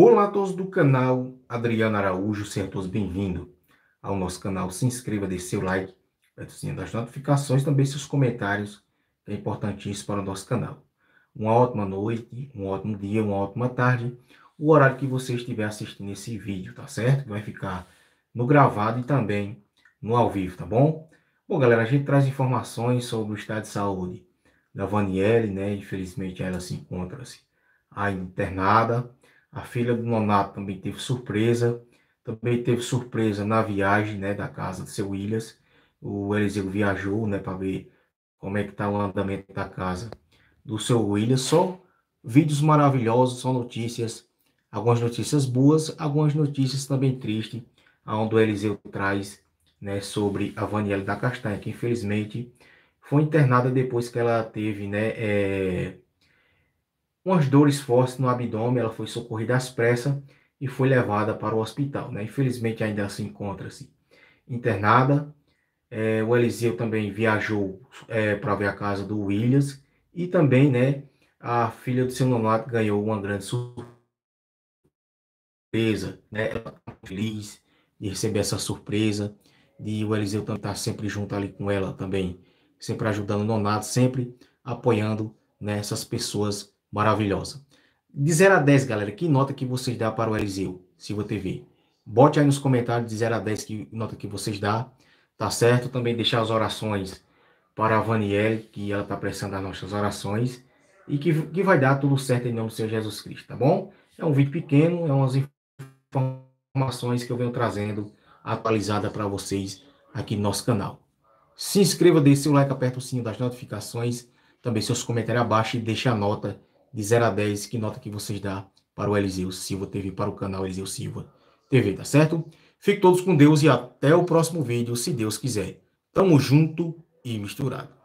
Olá a todos do canal Adriano Araújo, sejam todos bem-vindos ao nosso canal. Se inscreva, deixe seu like, ative as notificações, também seus comentários, que é importantíssimo para o nosso canal. Uma ótima noite, um ótimo dia, uma ótima tarde, o horário que você estiver assistindo esse vídeo, tá certo? Vai ficar no gravado e também no ao vivo, tá bom? Bom, galera, a gente traz informações sobre o estado de saúde da Vaniele, né? Infelizmente ela se encontra se aí internada a filha do Nonato também teve surpresa, também teve surpresa na viagem, né, da casa do seu Williams. O Eliseu viajou, né, para ver como é que está o andamento da casa do seu Williams. Só vídeos maravilhosos, só notícias, algumas notícias boas, algumas notícias também tristes, onde o Eliseu traz, né, sobre a Vaniela da Castanha, que infelizmente foi internada depois que ela teve, né, é com as dores fortes no abdômen, ela foi socorrida às pressas e foi levada para o hospital. Né? Infelizmente, ainda se encontra-se internada. É, o Eliseu também viajou é, para ver a casa do Williams e também né, a filha do seu nonato ganhou uma grande surpresa. Né? Ela tá feliz de receber essa surpresa, de o Eliseu estar tá sempre junto ali com ela também, sempre ajudando o nonato, sempre apoiando nessas né, pessoas Maravilhosa. De 0 a 10, galera, que nota que vocês dão para o Eliseu Silva TV? Bote aí nos comentários de 0 a 10 que nota que vocês dão, tá certo? Também deixar as orações para a Vaniele, que ela está prestando as nossas orações, e que, que vai dar tudo certo em nome do Senhor Jesus Cristo, tá bom? É um vídeo pequeno, é umas informações que eu venho trazendo atualizada para vocês aqui no nosso canal. Se inscreva, deixe seu like, aperta o sininho das notificações, também seus comentários abaixo e deixe a nota de 0 a 10, que nota que vocês dá para o Eliseu Silva TV, para o canal Eliseu Silva TV, tá certo? Fiquem todos com Deus e até o próximo vídeo, se Deus quiser. Tamo junto e misturado.